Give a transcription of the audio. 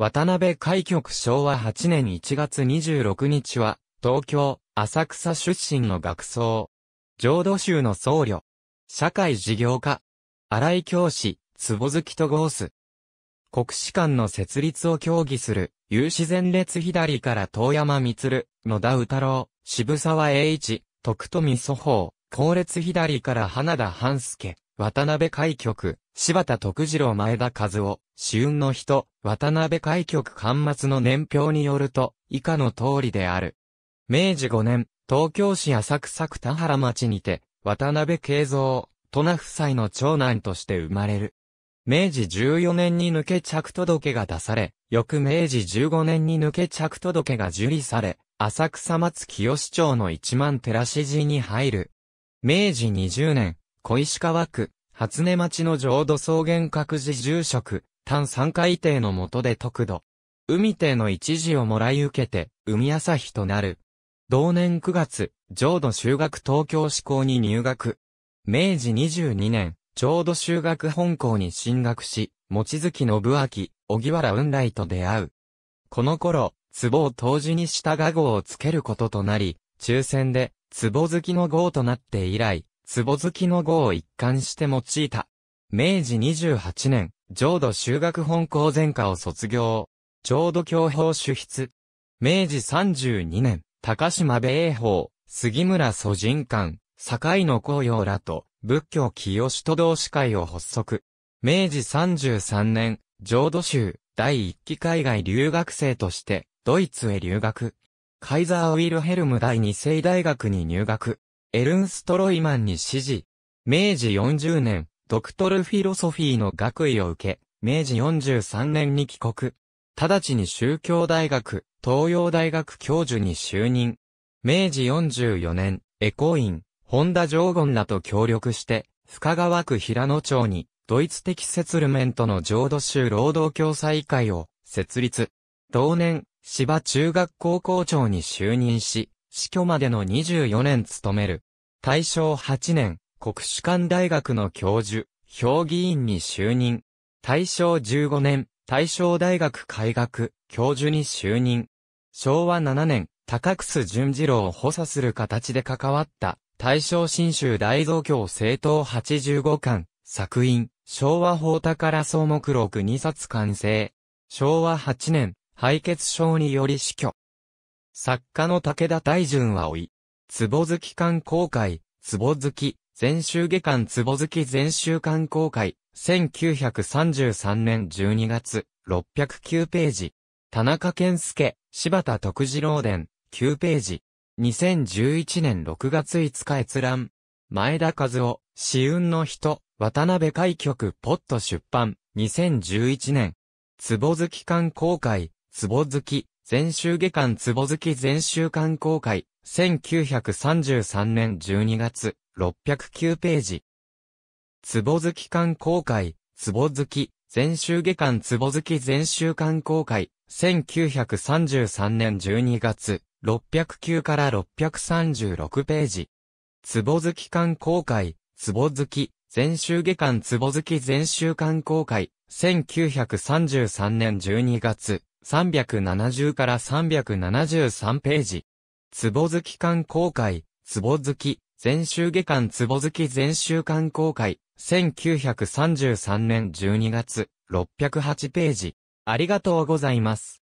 渡辺開局昭和8年1月26日は、東京、浅草出身の学僧。浄土宗の僧侶。社会事業家。荒井教師、坪月とゴース。国士官の設立を協議する、有志前列左から遠山光、野田宇太郎、渋沢栄一、徳富祖法、後列左から花田半助、渡辺海局、柴田徳次郎前田和夫、主運の人、渡辺海局刊末の年表によると、以下の通りである。明治5年、東京市浅草区田原町にて、渡辺慶三、戸名夫妻の長男として生まれる。明治14年に抜け着届が出され、翌明治15年に抜け着届が受理され、浅草松清町の一万寺市寺に入る。明治20年、小石川区、初音町の浄土草原各自住職、単三回帝の下で得度。海帝の一時をもらい受けて、海朝日となる。同年9月、浄土修学東京志向に入学。明治22年、浄土修学本校に進学し、望月信明、小木原雲来と出会う。この頃、壺を当時にした画号をつけることとなり、抽選で、壺好きの号となって以来、壺好きの語を一貫して用いた。明治28年、浄土修学本校全科を卒業。浄土教法主筆。明治32年、高島米法、杉村祖人館、堺野紅葉らと、仏教清志都道士会を発足。明治33年、浄土州、第一期海外留学生として、ドイツへ留学。カイザー・ウィルヘルム第二世大学に入学。エルンストロイマンに指示。明治40年、ドクトルフィロソフィーの学位を受け、明治43年に帰国。直ちに宗教大学、東洋大学教授に就任。明治44年、エコイン、本田ゴンらと協力して、深川区平野町に、ドイツ的セツルメントの浄土州労働協済会を設立。同年、芝中学校校長に就任し、死去までの24年務める。大正8年、国主館大学の教授、評議員に就任。大正15年、大正大学開学、教授に就任。昭和7年、高楠淳二郎を補佐する形で関わった、大正新州大蔵教政党85巻、作品、昭和法宝総目録2冊完成。昭和8年、敗血症により死去。作家の武田大順は老い、壺月間公開、壺月、全州下巻壺月全州間公開、1933年12月、609ページ。田中健介、柴田徳次郎伝、9ページ。2011年6月5日閲覧。前田和夫、死運の人、渡辺海局ポット出版、2011年。壺月間公開、壺月、全集下巻壺月全集間公開、1933年12月、609ページ。つ壺月間公開、壺月、全集下巻壺月全集間公開、1933年12月、609から636ページ。つ壺月間公開、壺月、全集下巻壺月全集間公開、1933年12月、370から373ページ。つ坪月間公開、坪月、全州下巻坪月全州間公開、1933年12月、608ページ。ありがとうございます。